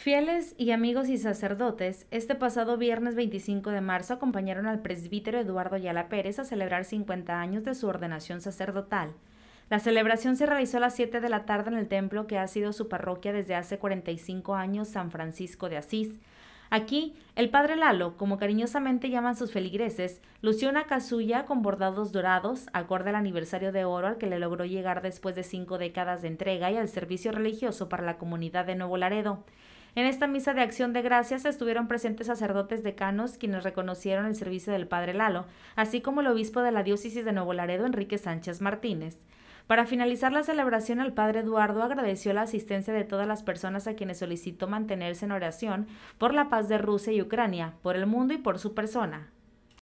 Fieles y amigos y sacerdotes, este pasado viernes 25 de marzo acompañaron al presbítero Eduardo Yala Pérez a celebrar 50 años de su ordenación sacerdotal. La celebración se realizó a las 7 de la tarde en el templo que ha sido su parroquia desde hace 45 años, San Francisco de Asís. Aquí, el padre Lalo, como cariñosamente llaman sus feligreses, lució una casulla con bordados dorados, acorde al aniversario de oro al que le logró llegar después de cinco décadas de entrega y al servicio religioso para la comunidad de Nuevo Laredo. En esta misa de acción de gracias estuvieron presentes sacerdotes decanos quienes reconocieron el servicio del Padre Lalo, así como el obispo de la diócesis de Nuevo Laredo, Enrique Sánchez Martínez. Para finalizar la celebración, el padre Eduardo agradeció la asistencia de todas las personas a quienes solicitó mantenerse en oración por la paz de Rusia y Ucrania, por el mundo y por su persona.